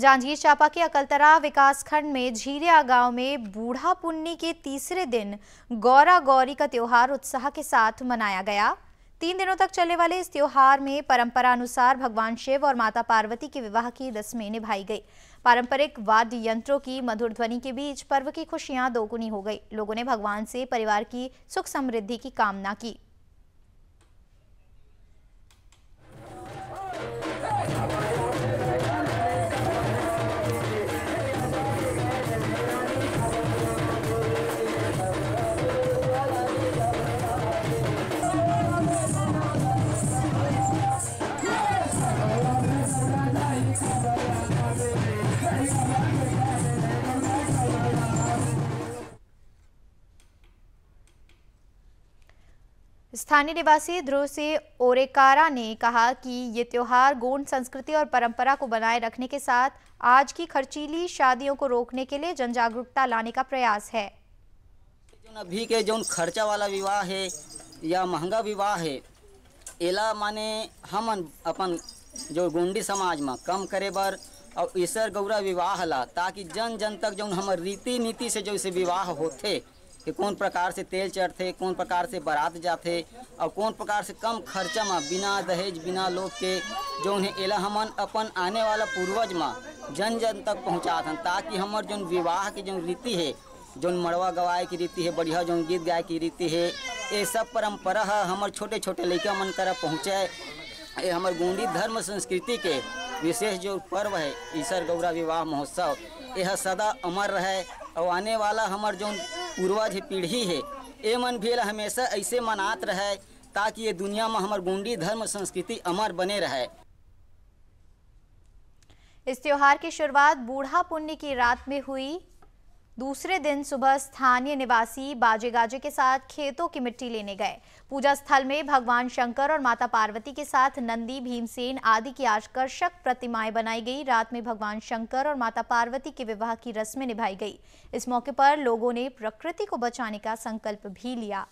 जांजगीर चांपा के अकलतरा विकासखंड में झीरिया गांव में बूढ़ा पुन्नी के तीसरे दिन गौरा गौरी का त्यौहार उत्साह के साथ मनाया गया तीन दिनों तक चलने वाले इस त्यौहार में परंपरा अनुसार भगवान शिव और माता पार्वती के विवाह की रस्में निभाई गई पारंपरिक वाद्य यंत्रों की मधुर ध्वनि के बीच पर्व की खुशियां दोगुनी हो गई लोगों ने भगवान से परिवार की सुख समृद्धि की कामना की स्थानीय निवासी ध्रुव से ओरेकारा ने कहा कि ये त्यौहार गोंड संस्कृति और परंपरा को बनाए रखने के साथ आज की खर्चीली शादियों को रोकने के लिए जन जागरूकता लाने का प्रयास है जो अभी के जो खर्चा वाला विवाह है या महंगा विवाह है एला माने हम अपन जो गोंडी समाज में कम करे बर और ईश्वर गौरा विवाह ला ताकि जन जन तक जो हमारे रीति नीति से जो विवाह होते कि कौन प्रकार से तेल चढ़ते कौन प्रकार से बारात जाते और कौन प्रकार से कम खर्चा में बिना दहेज बिना लोग के जो उन्हें एला हमन अपन आने वाला पूर्वज में जन जन तक पहुँचात हन ताकि हमारे जो विवाह की जो रीति है जो मड़वा गवाए की रीति है बढ़िया जो गीत गाए की रीति है ये सब है हमारे छोटे छोटे लड़का मन तरह पहुँचे ये हमारे गोंडी धर्म संस्कृति के विशेष जो पर्व है ईश्वर गौरा विवाह महोत्सव यह सदा अमर रहे और आने वाला हमारे जो पूर्वज पीढ़ी है ए मन भेल हमेशा ऐसे मनात रहे ताकि ये दुनिया में हमार गोंडी धर्म संस्कृति अमर बने रहे इस त्योहार की शुरुआत बूढ़ा पुण्य की रात में हुई दूसरे दिन सुबह स्थानीय निवासी बाजे गाजे के साथ खेतों की मिट्टी लेने गए पूजा स्थल में भगवान शंकर और माता पार्वती के साथ नंदी भीमसेन आदि की आकर्षक प्रतिमाएं बनाई गई रात में भगवान शंकर और माता पार्वती के विवाह की रस्में निभाई गई इस मौके पर लोगों ने प्रकृति को बचाने का संकल्प भी लिया